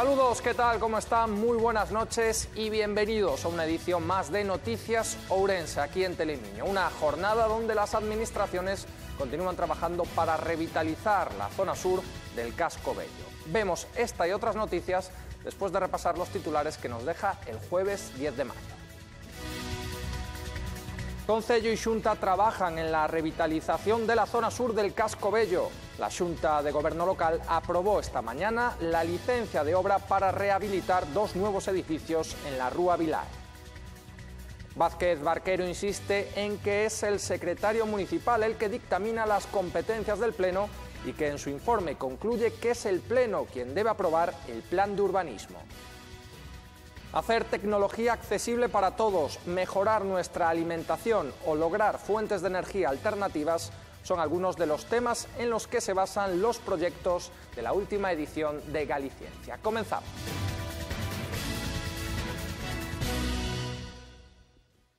Saludos, ¿qué tal? ¿Cómo están? Muy buenas noches y bienvenidos a una edición más de Noticias Ourense aquí en Telemiño. Una jornada donde las administraciones continúan trabajando para revitalizar la zona sur del casco bello. Vemos esta y otras noticias después de repasar los titulares que nos deja el jueves 10 de mayo. Concello y Junta trabajan en la revitalización de la zona sur del casco bello. La Junta de Gobierno Local aprobó esta mañana la licencia de obra para rehabilitar dos nuevos edificios en la Rúa Vilar. Vázquez Barquero insiste en que es el secretario municipal el que dictamina las competencias del Pleno y que en su informe concluye que es el Pleno quien debe aprobar el plan de urbanismo. Hacer tecnología accesible para todos, mejorar nuestra alimentación o lograr fuentes de energía alternativas son algunos de los temas en los que se basan los proyectos de la última edición de Galiciencia. Comenzamos.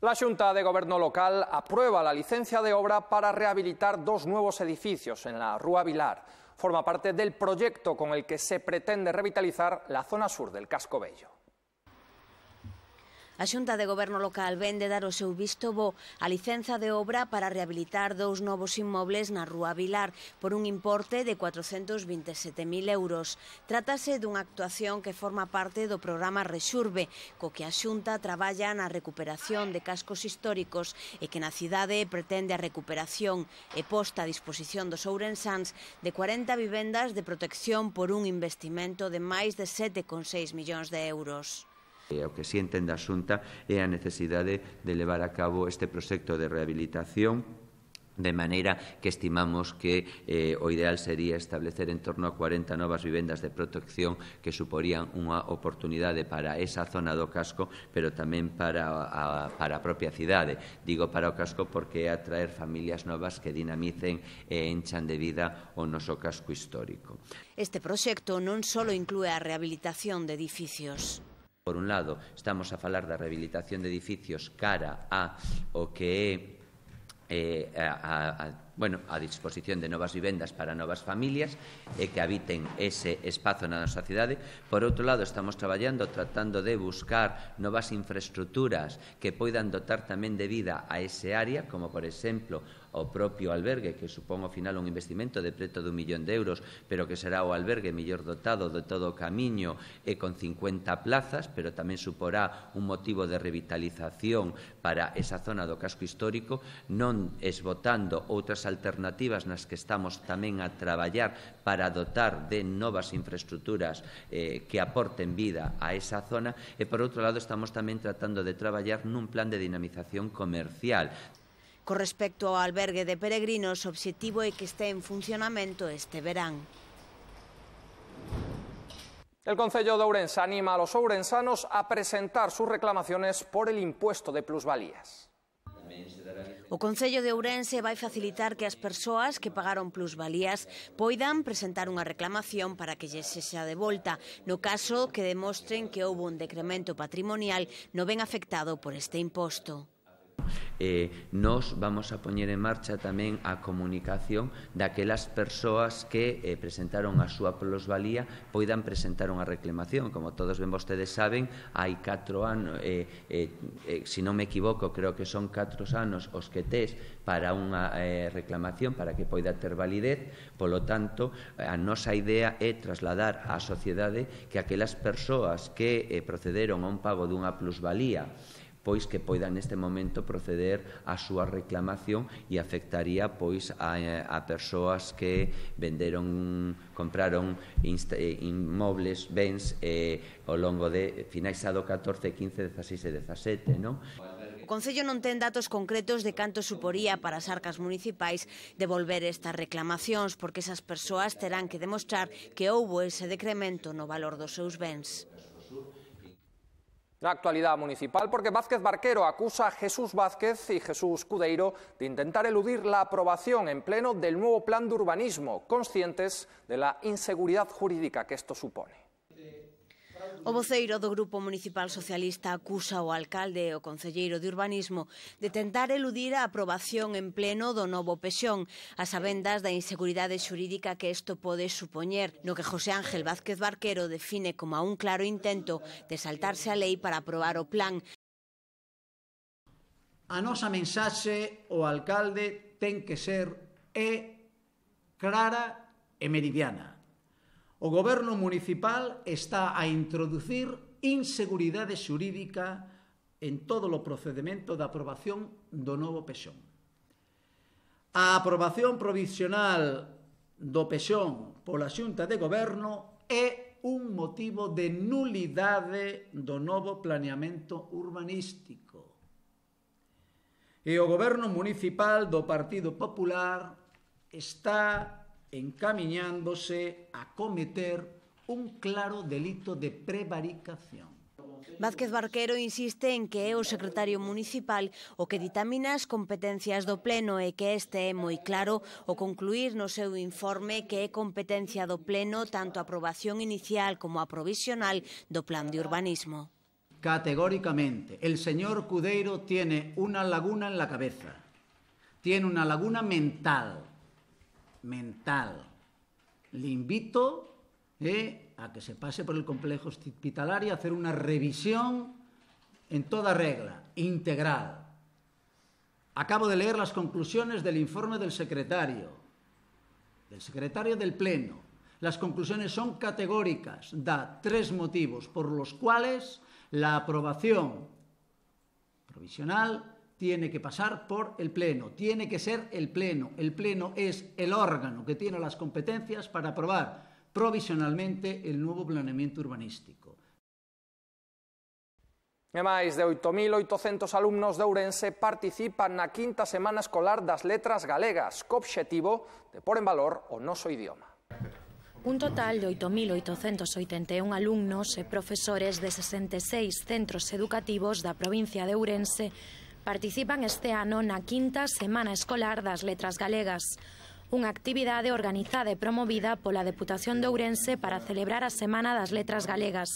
La Junta de Gobierno Local aprueba la licencia de obra para rehabilitar dos nuevos edificios en la Rúa Vilar. Forma parte del proyecto con el que se pretende revitalizar la zona sur del Casco Bello. A Xunta de Goberno Local ven de dar o seu visto bo a licenza de obra para rehabilitar dous novos inmobles na Rúa Vilar por un importe de 427.000 euros. Trátase dunha actuación que forma parte do programa Rexurbe, co que a Xunta traballa na recuperación de cascos históricos e que na cidade pretende a recuperación e posta a disposición dos ourensáns de 40 vivendas de protección por un investimento de máis de 7,6 millóns de euros. E o que si entende a Xunta é a necesidade de levar a cabo este proxecto de rehabilitación De maneira que estimamos que eh, o ideal sería establecer en torno a 40 novas vivendas de protección que suporían unha oportunidade para esa zona do casco, pero tamén para a, para a propia cidade. Digo para o casco porque é atraer familias novas que dinamicen e enchan de vida o noso casco histórico. Este proxecto non só inclúe a rehabilitación de edificios. Por un lado, estamos a falar da rehabilitación de edificios cara a o que é eh, a, a, a, bueno, a disposición de novas vivendas para novas familias e que habiten ese espazo na nosa cidade. Por outro lado, estamos traballando tratando de buscar novas infraestructuras que poidan dotar tamén de vida a ese área, como por exemplo o propio albergue, que supón ao final un investimento de preto dun millón de euros, pero que será o albergue mellor dotado de todo o camiño e con 50 plazas, pero tamén suporá un motivo de revitalización para esa zona do casco histórico, non esbotando outras alternativas nas que estamos tamén a traballar para dotar de novas infraestructuras eh, que aporten vida a esa zona e, por outro lado, estamos tamén tratando de traballar nun plan de dinamización comercial Co respecto ao albergue de peregrinos, o obxectivo é que este en funcionamento este verán. El Concello de Ourense anima a los ourensanos a presentar sus reclamaciones por el impuesto de plusvalías. O Concello de Ourense vai facilitar que as persoas que pagaron plusvalías poidan presentar unha reclamación para que xese sexa de volta, no caso que demostren que houbo un decremento patrimonial no ben afectado por este imposto eh, nos vamos a poñer en marcha tamén a comunicación daquelas persoas que eh, presentaron a súa plusvalía poidan presentar unha reclamación. Como todos ben vostedes saben, hai 4 anos, eh, eh, eh, se si non me equivoco, creo que son 4 anos os que tes para unha eh, reclamación para que poida ter validez. Polo tanto, a nosa idea é trasladar á sociedade que aquelas persoas que eh, procederon a un pago dunha plusvalía pois que poida neste momento proceder a súa reclamación e afectaría pois a, a persoas que venderon compraron eh, inmobles, bens eh, ao longo de finais do 14, 15, 16 e 17, non? O Concello non ten datos concretos de canto suporía para as arcas municipais devolver estas reclamacións, porque esas persoas terán que demostrar que houbo ese decremento no valor dos seus bens. La actualidad municipal, porque Vázquez Barquero acusa a Jesús Vázquez y Jesús Cudeiro de intentar eludir la aprobación en pleno del nuevo plan de urbanismo, conscientes de la inseguridad jurídica que esto supone. O voceiro do Grupo Municipal Socialista acusa o alcalde e o Concelleiro de Urbanismo de tentar eludir a aprobación en pleno do novo pexón, as avendas da inseguridade xurídica que isto pode supoñer, no que José Ángel Vázquez Barquero define como a un claro intento de saltarse a lei para aprobar o plan. A nosa mensaxe o alcalde ten que ser é eh, clara e meridiana. O goberno municipal está a introducir inseguridade xurídica en todo o procedimento da aprobación do novo pexón. A aprobación provisional do pexón pola xunta de goberno é un motivo de nulidade do novo planeamento urbanístico. E o goberno municipal do Partido Popular está encamiñándose a cometer un claro delito de prevaricación. Vázquez Barquero insiste en que é o secretario municipal o que ditamina as competencias do Pleno e que este é moi claro o concluir no seu informe que é competencia do Pleno tanto a aprobación inicial como a provisional do Plan de Urbanismo. Categóricamente, el señor Cudeiro tiene una laguna en la cabeza, tiene una laguna mental, mental. Le invito eh, a que se pase por el complejo hospitalario a hacer una revisión en toda regla, integral. Acabo de leer las conclusiones del informe del secretario, del secretario del Pleno. Las conclusiones son categóricas, da tres motivos por los cuales la aprobación provisional tiene que pasar por el Pleno, tiene que ser el Pleno. El Pleno es el órgano que tiene las competencias para aprobar provisionalmente el nuevo planeamento urbanístico. E máis de 8.800 alumnos de Ourense participan na quinta semana escolar das letras galegas, co obxectivo de pôr en valor o noso idioma. Un total de 8.881 alumnos e profesores de 66 centros educativos da provincia de Ourense participan este ano na quinta Semana Escolar das Letras Galegas, unha actividade organizada e promovida pola Deputación de Ourense para celebrar a Semana das Letras Galegas.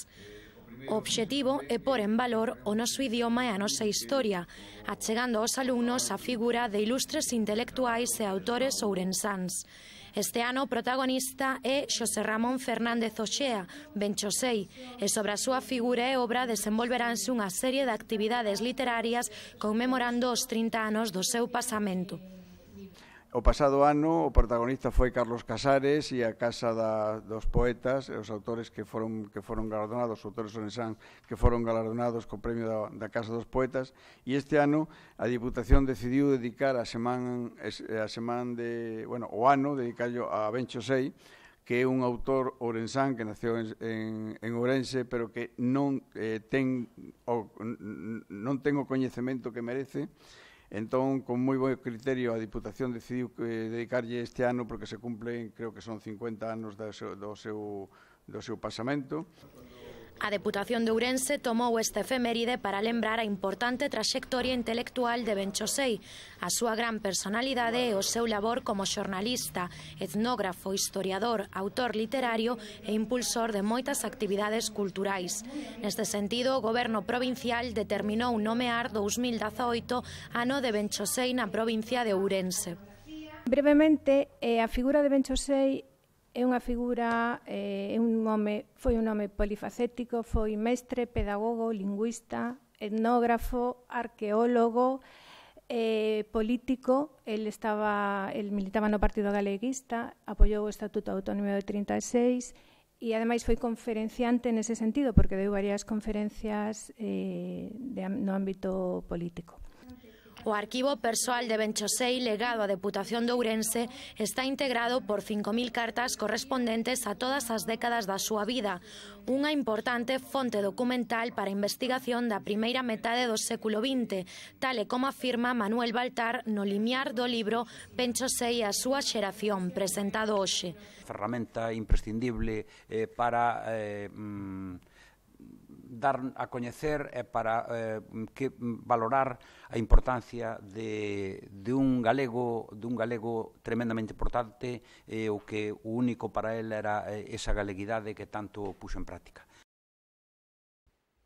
O obxectivo é pôr en valor o noso idioma e a nosa historia, achegando aos alumnos a figura de ilustres intelectuais e autores ourensáns, Este ano o protagonista é Xosé Ramón Fernández Oxea, Benchosei, e sobre a súa figura e obra desenvolveránse unha serie de actividades literarias conmemorando os 30 anos do seu pasamento. O pasado ano o protagonista foi Carlos Casares e a Casa da, dos Poetas e os autores que foron, que foron galardonados, os autores onesán que foron galardonados co premio da, da Casa dos Poetas e este ano a Diputación decidiu dedicar a semana, a semana de, bueno, o ano dedicarlo a Bencho Sei que é un autor orensán que nació en, en, en Ourense, pero que non eh, ten o, non ten o coñecemento que merece Entón, con moi bo criterio, a Diputación decidiu eh, dedicarlle este ano porque se cumplen, creo que son 50 anos da seu, do seu, do seu pasamento. A Deputación de Ourense tomou este efeméride para lembrar a importante traxectoria intelectual de Chosei, a súa gran personalidade e o seu labor como xornalista, etnógrafo, historiador, autor literario e impulsor de moitas actividades culturais. Neste sentido, o goberno provincial determinou nomear 2018 ano de Chosei na provincia de Ourense. Brevemente, eh, a figura de Chosei é unha figura, eh, é un home, foi un home polifacético, foi mestre, pedagogo, lingüista, etnógrafo, arqueólogo, eh, político, el estaba, el militaba no Partido Galeguista, apoiou o Estatuto Autónomo de 36 e ademais foi conferenciante nese sentido porque deu varias conferencias eh, de, no ámbito político. O arquivo persoal de Benchosei legado á Deputación de Ourense está integrado por 5.000 cartas correspondentes a todas as décadas da súa vida, unha importante fonte documental para a investigación da primeira metade do século XX, tal e como afirma Manuel Baltar no limiar do libro Benchosei a súa xeración, presentado hoxe. Ferramenta imprescindible eh, para... Eh, mm, dar a coñecer e para eh, que valorar a importancia de, de un galego de un galego tremendamente importante eh, o que o único para él era eh, esa galeguidade que tanto puxo en práctica.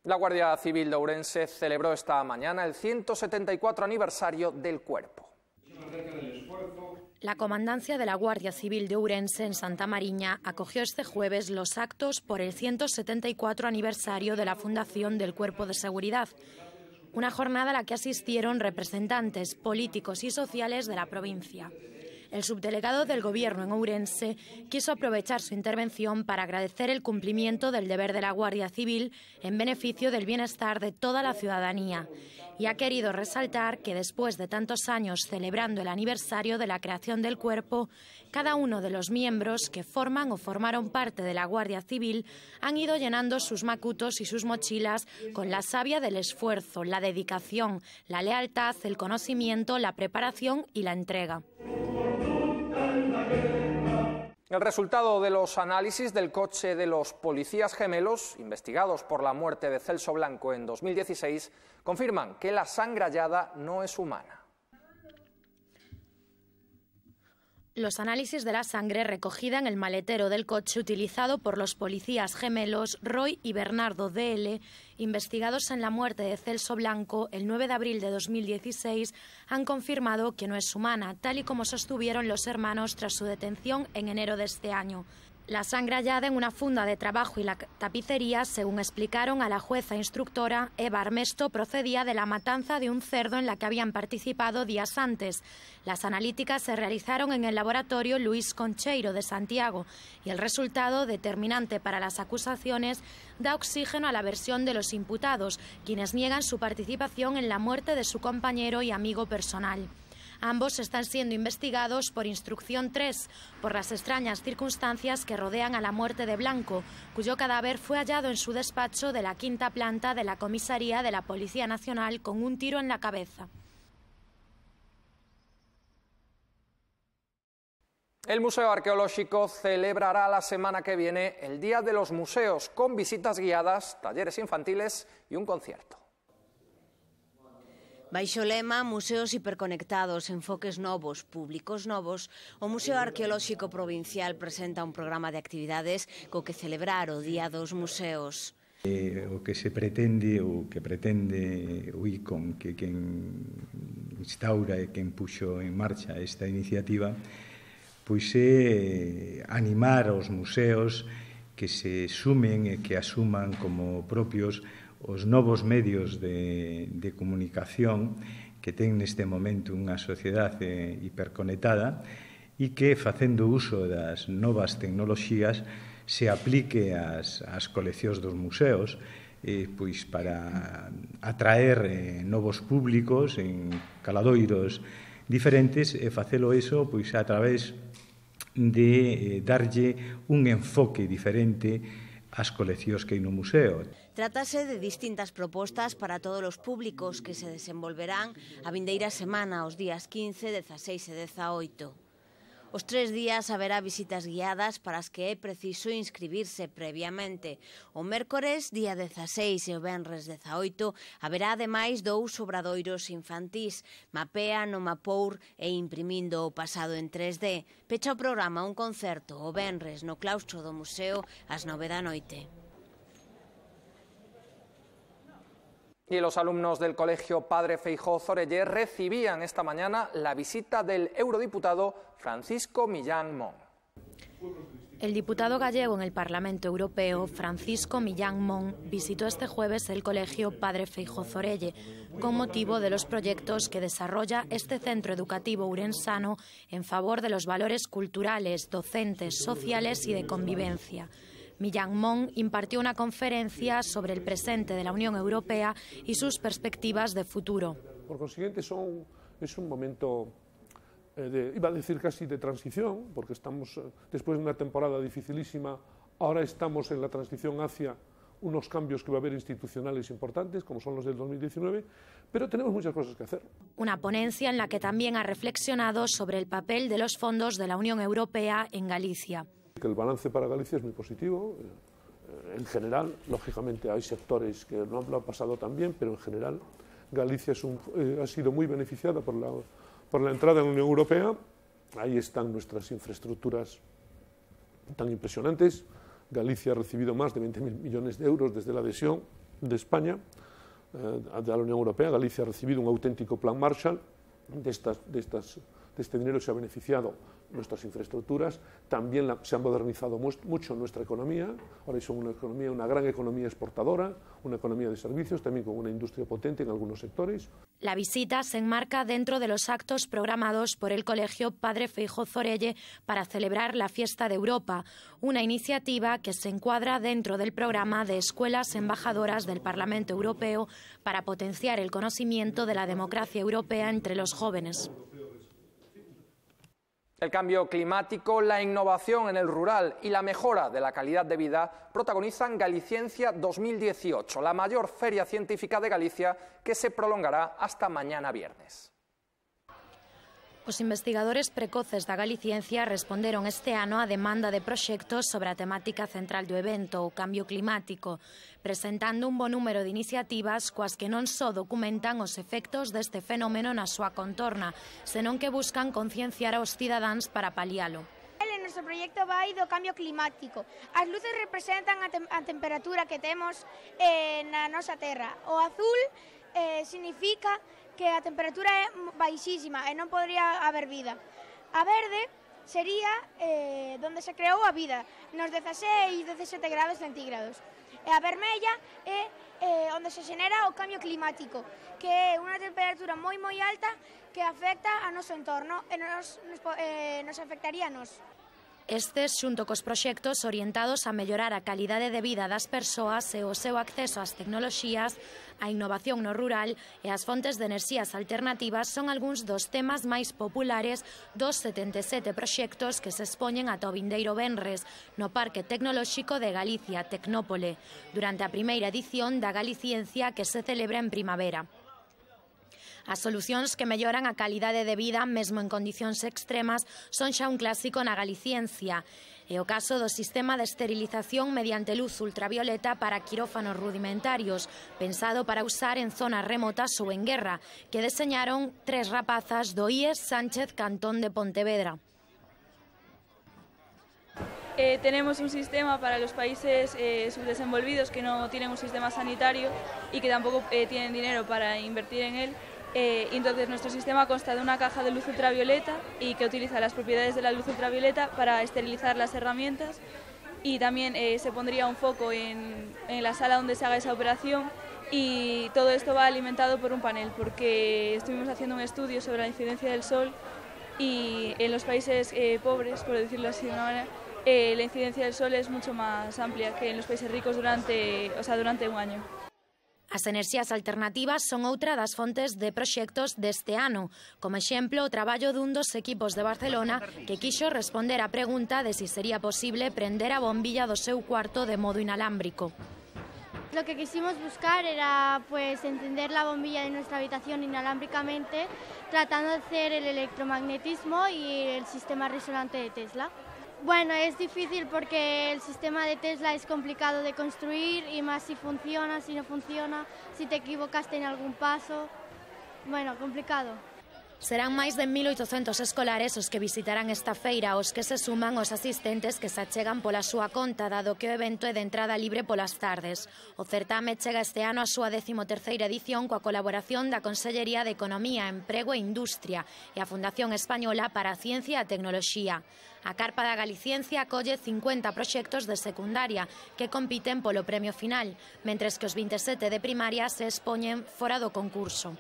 La Guardia Civil de Ourense celebró esta mañana el 174 aniversario del cuerpo. La comandancia de la Guardia Civil de Urense en Santa Mariña acogió este jueves los actos por el 174 aniversario de la fundación del Cuerpo de Seguridad, una jornada a la que asistieron representantes políticos y sociales de la provincia. El subdelegado del Gobierno en Ourense quiso aprovechar su intervención para agradecer el cumplimiento del deber de la Guardia Civil en beneficio del bienestar de toda la ciudadanía y ha querido resaltar que después de tantos años celebrando el aniversario de la creación del cuerpo, cada uno de los miembros que forman o formaron parte de la Guardia Civil han ido llenando sus macutos y sus mochilas con la savia del esfuerzo, la dedicación, la lealtad, el conocimiento, la preparación y la entrega. El resultado de los análisis del coche de los policías gemelos, investigados por la muerte de Celso Blanco en 2016, confirman que la sangre hallada no es humana. los análisis de la sangre recogida en el maletero del coche utilizado por los policías gemelos Roy y Bernardo DL, investigados en la muerte de Celso Blanco el 9 de abril de 2016, han confirmado que no es humana, tal y como sostuvieron los hermanos tras su detención en enero de este año. La sangre hallada en una funda de trabajo y la tapicería, según explicaron a la jueza instructora, Eva Armesto procedía de la matanza de un cerdo en la que habían participado días antes. Las analíticas se realizaron en el laboratorio Luis Concheiro de Santiago y el resultado, determinante para las acusaciones, da oxígeno a la versión de los imputados, quienes niegan su participación en la muerte de su compañero y amigo personal. Ambos están siendo investigados por Instrucción 3 por las extrañas circunstancias que rodean a la muerte de Blanco, cuyo cadáver fue hallado en su despacho de la quinta planta de la comisaría de la Policía Nacional con un tiro en la cabeza. El Museo Arqueológico celebrará la semana que viene el Día de los Museos con visitas guiadas, talleres infantiles y un concierto. Baixo lema Museos hiperconectados, enfoques novos, públicos novos, o Museo Arqueolóxico Provincial presenta un programa de actividades co que celebrar o Día dos Museos. Eh, o que se pretende, o que pretende o ICON, que quen instaura e quen puxo en marcha esta iniciativa, pois é eh, animar aos museos que se sumen e que asuman como propios os novos medios de, de comunicación que ten neste momento unha sociedade hiperconectada e que, facendo uso das novas tecnoloxías, se aplique ás, ás coleccións dos museos eh, pois para atraer eh, novos públicos en caladoiros diferentes e facelo eso pois a través de eh, darlle un enfoque diferente ás coleccións que hai no museo. Trátase de distintas propostas para todos os públicos que se desenvolverán a vindeira semana os días 15, 16 e 18. Os tres días haberá visitas guiadas para as que é preciso inscribirse previamente. O mércores, día 16 e o venres 18, haberá ademais dous obradoiros infantís, Mapea no Mapour e Imprimindo o pasado en 3D. Pecha o programa un concerto o venres no claustro do museo ás 9 da noite. Y los alumnos del Colegio Padre Feijo Zorelle recibían esta mañana la visita del eurodiputado Francisco Millán Mon. El diputado gallego en el Parlamento Europeo, Francisco Millán Mon, visitó este jueves el Colegio Padre Feijo Zorelle con motivo de los proyectos que desarrolla este centro educativo urensano en favor de los valores culturales, docentes, sociales y de convivencia. Millán Mon impartió una conferencia sobre el presente de la Unión Europea y sus perspectivas de futuro. Por consiguiente, es un momento, eh, de, iba a decir casi de transición, porque estamos, eh, después de una temporada dificilísima, ahora estamos en la transición hacia unos cambios que va a haber institucionales importantes, como son los del 2019, pero tenemos muchas cosas que hacer. Una ponencia en la que también ha reflexionado sobre el papel de los fondos de la Unión Europea en Galicia. El balance para Galicia es muy positivo. Eh, en general, lógicamente hay sectores que no han pasado tan bien, pero en general Galicia eh, ha sido muy beneficiada por la, entrada en la Unión Europea. Ahí están nuestras infraestructuras tan impresionantes. Galicia ha recibido más de 20.000 millones de euros desde la adhesión de España a eh, la Unión Europea. Galicia ha recibido un auténtico plan Marshall. De, de este dinero se ha beneficiado nuestras infraestructuras, también se ha modernizado mucho nuestra economía, ahora es una economía, una gran economía exportadora, una economía de servicios, también con una industria potente en algunos sectores. La visita se enmarca dentro de los actos programados por el Colegio Padre Feijo Zorelle para celebrar la Fiesta de Europa, una iniciativa que se encuadra dentro del programa de Escuelas Embajadoras del Parlamento Europeo para potenciar el conocimiento de la democracia europea entre los jóvenes. El cambio climático, la innovación en el rural y la mejora de la calidad de vida protagonizan Galiciencia 2018, la mayor feria científica de Galicia que se prolongará hasta mañana viernes. Os investigadores precoces da Galiciencia responderon este ano á demanda de proxectos sobre a temática central do evento, o cambio climático, presentando un bo número de iniciativas coas que non só documentan os efectos deste fenómeno na súa contorna, senón que buscan concienciar aos cidadáns para palialo noso proxecto vai do cambio climático. As luces representan a, tem a temperatura que temos eh, na nosa terra. O azul eh, significa que a temperatura é baixísima e eh, non podría haber vida. A verde sería eh, donde se creou a vida, nos 16, 17 grados centígrados. E eh, a vermella é eh, onde se xenera o cambio climático, que é unha temperatura moi moi alta que afecta a noso entorno e eh, nos, nos, eh, nos afectaría a nos. Estes xunto cos proxectos orientados a mellorar a calidade de vida das persoas e o seu acceso ás tecnoloxías, a innovación no rural e as fontes de enerxías alternativas son algúns dos temas máis populares dos 77 proxectos que se expoñen a o vindeiro Benres no Parque Tecnolóxico de Galicia, Tecnópole, durante a primeira edición da Galiciencia que se celebra en primavera. As solucións que melloran a calidade de vida mesmo en condicións extremas son xa un clásico na galiciencia. E o caso do sistema de esterilización mediante luz ultravioleta para quirófanos rudimentarios, pensado para usar en zonas remotas ou en guerra, que deseñaron tres rapazas do IES Sánchez Cantón de Pontevedra. Eh, tenemos un sistema para los países eh, subdesenvolvidos que no tienen un sistema sanitario y que tampoco eh, tienen dinero para invertir en él. Eh, entonces nuestro sistema consta de una caja de luz ultravioleta y que utiliza las propiedades de la luz ultravioleta para esterilizar las herramientas y también eh, se pondría un foco en, la sala donde se haga esa operación y todo esto va alimentado por un panel porque estuvimos haciendo un estudio sobre la incidencia del sol y en los países eh, pobres, por decirlo así de una manera, la incidencia del sol es mucho más amplia que en los países ricos durante, durante un año. As enerxías alternativas son outra das fontes de proxectos deste ano, como exemplo o traballo dun dos equipos de Barcelona que quixo responder á pregunta de si sería posible prender a bombilla do seu cuarto de modo inalámbrico. Lo que quisimos buscar era pues, encender la bombilla de nuestra habitación inalámbricamente, tratando de hacer el electromagnetismo y el sistema resonante de Tesla. Bueno, es difícil porque el sistema de Tesla es complicado de construir y más si funciona, si no funciona, si te equivocaste en algún paso. Bueno, complicado. Serán máis de 1.800 escolares os que visitarán esta feira, os que se suman os asistentes que se achegan pola súa conta, dado que o evento é de entrada libre polas tardes. O certame chega este ano a súa 13ª edición coa colaboración da Consellería de Economía, Emprego e Industria e a Fundación Española para a Ciencia e a Tecnoloxía. A Carpa da Galiciencia acolle 50 proxectos de secundaria que compiten polo premio final, mentres que os 27 de primaria se expoñen fora do concurso.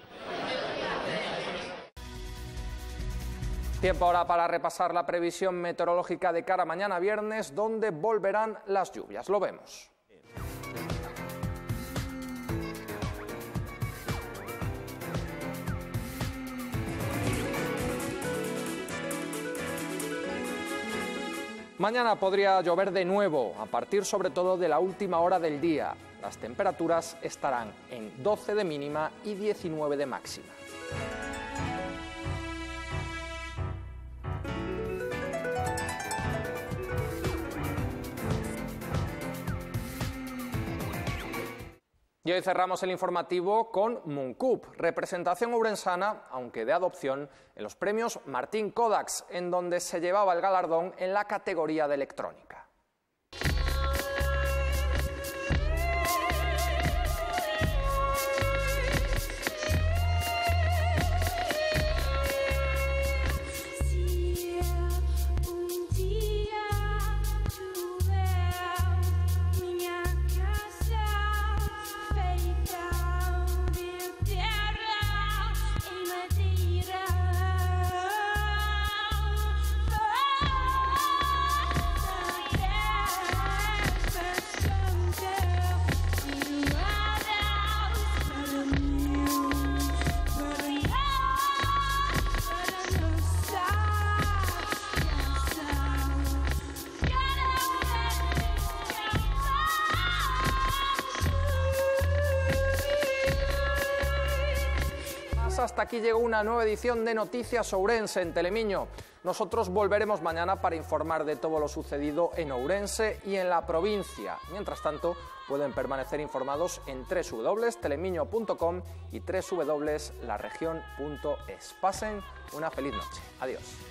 Tiempo ahora para repasar la previsión meteorológica de cara mañana viernes, donde volverán las lluvias. Lo vemos. Mañana podría llover de nuevo, a partir sobre todo de la última hora del día. Las temperaturas estarán en 12 de mínima y 19 de máxima. Y hoy cerramos el informativo con Muncup, representación urensana, aunque de adopción, en los premios Martín Kodaks, en donde se llevaba el galardón en la categoría de electrónica. hasta aquí llegó una nueva edición de Noticias Ourense en Telemiño. Nosotros volveremos mañana para informar de todo lo sucedido en Ourense y en la provincia. Mientras tanto, pueden permanecer informados en www.telemiño.com y www.laregion.es. Pasen una feliz noche. Adiós.